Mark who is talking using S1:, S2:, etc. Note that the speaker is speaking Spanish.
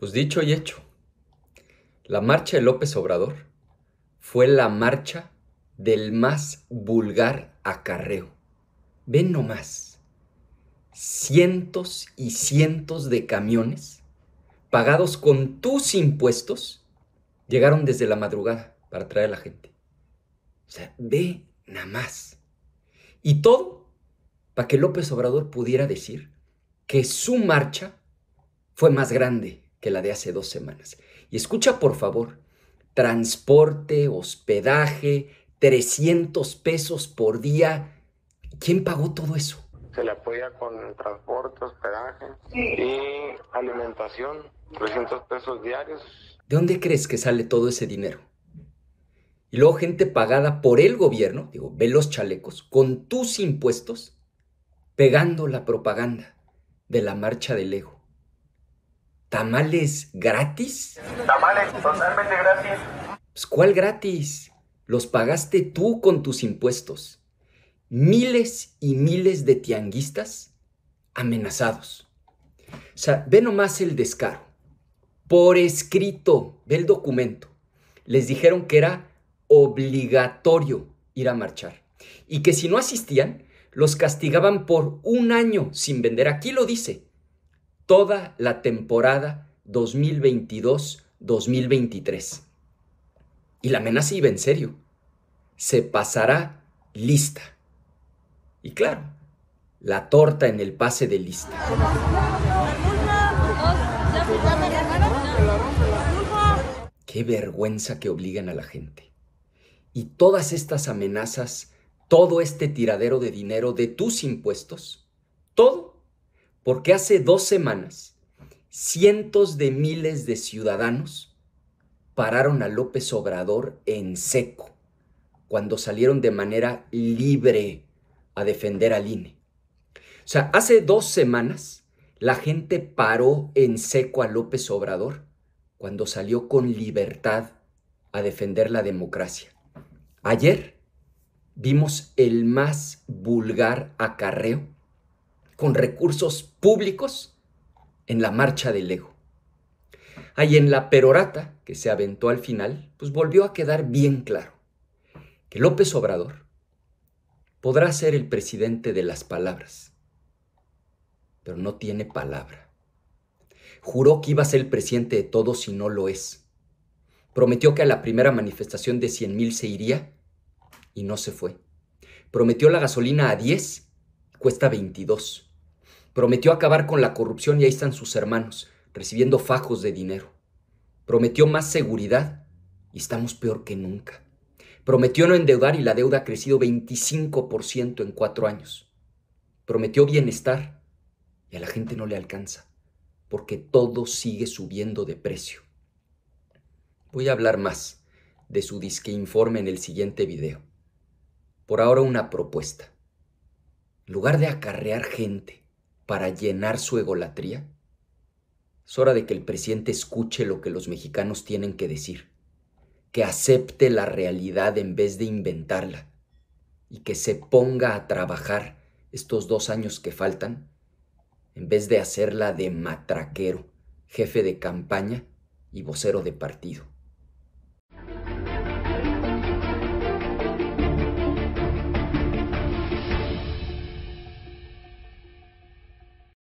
S1: Pues dicho y hecho, la marcha de López Obrador fue la marcha del más vulgar acarreo. Ven nomás, cientos y cientos de camiones pagados con tus impuestos llegaron desde la madrugada para traer a la gente. O sea, ve nada más. Y todo para que López Obrador pudiera decir que su marcha fue más grande que la de hace dos semanas. Y escucha, por favor, transporte, hospedaje, 300 pesos por día. ¿Quién pagó todo eso? Se le apoya con transporte, hospedaje y alimentación, 300 pesos diarios. ¿De dónde crees que sale todo ese dinero? Y luego gente pagada por el gobierno, digo, ve los chalecos, con tus impuestos, pegando la propaganda de la marcha del ego. ¿Tamales gratis? Tamales totalmente gratis. Pues, ¿Cuál gratis? Los pagaste tú con tus impuestos. Miles y miles de tianguistas amenazados. O sea, ve nomás el descaro. Por escrito, ve el documento. Les dijeron que era obligatorio ir a marchar y que si no asistían, los castigaban por un año sin vender. Aquí lo dice, toda la temporada 2022-2023. Y la amenaza iba en serio. Se pasará lista. Y claro, la torta en el pase de lista. Qué vergüenza que obligan a la gente. Y todas estas amenazas, todo este tiradero de dinero de tus impuestos, todo porque hace dos semanas cientos de miles de ciudadanos pararon a López Obrador en seco cuando salieron de manera libre a defender al INE. O sea, hace dos semanas la gente paró en seco a López Obrador cuando salió con libertad a defender la democracia. Ayer vimos el más vulgar acarreo con recursos públicos en la marcha del ego. Ahí en la perorata que se aventó al final, pues volvió a quedar bien claro que López Obrador podrá ser el presidente de las palabras, pero no tiene palabra. Juró que iba a ser el presidente de todos y no lo es. Prometió que a la primera manifestación de 100.000 se iría y no se fue. Prometió la gasolina a 10, cuesta 22. Prometió acabar con la corrupción y ahí están sus hermanos, recibiendo fajos de dinero. Prometió más seguridad y estamos peor que nunca. Prometió no endeudar y la deuda ha crecido 25% en cuatro años. Prometió bienestar y a la gente no le alcanza, porque todo sigue subiendo de precio. Voy a hablar más de su disque informe en el siguiente video. Por ahora una propuesta. En lugar de acarrear gente, para llenar su egolatría? Es hora de que el presidente escuche lo que los mexicanos tienen que decir, que acepte la realidad en vez de inventarla y que se ponga a trabajar estos dos años que faltan en vez de hacerla de matraquero, jefe de campaña y vocero de partido.